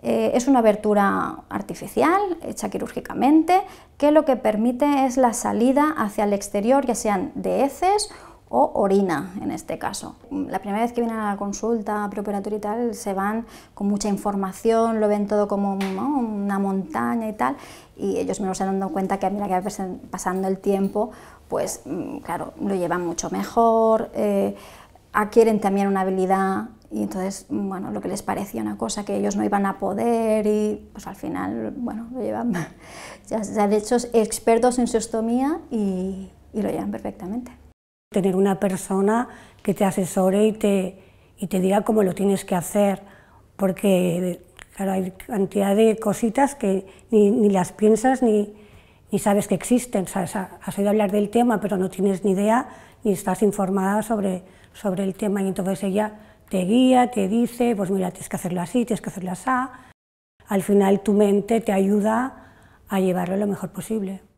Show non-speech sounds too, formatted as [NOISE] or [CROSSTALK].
Eh, es una abertura artificial, hecha quirúrgicamente, que lo que permite es la salida hacia el exterior, ya sean de heces o orina en este caso. La primera vez que vienen a la consulta preoperatoria y tal, se van con mucha información, lo ven todo como una montaña y tal, y ellos me se han dado cuenta que a medida que pasando el tiempo, pues mm, claro, lo llevan mucho mejor, eh, adquieren también una habilidad y entonces, bueno, lo que les parecía una cosa que ellos no iban a poder y pues al final, bueno, lo llevan, [LAUGHS] ya, de hecho expertos en su y, y lo llevan perfectamente. Tener una persona que te asesore y te, y te diga cómo lo tienes que hacer, porque claro, hay cantidad de cositas que ni, ni las piensas ni, ni, sabes que existen. sea, Has oído hablar del tema, pero no tienes ni idea ni estás informada sobre, sobre el tema y entonces ella te guía, te dice, pues mira, tienes que hacerlo así, tienes que hacerlo así. Al final tu mente te ayuda a llevarlo lo mejor posible.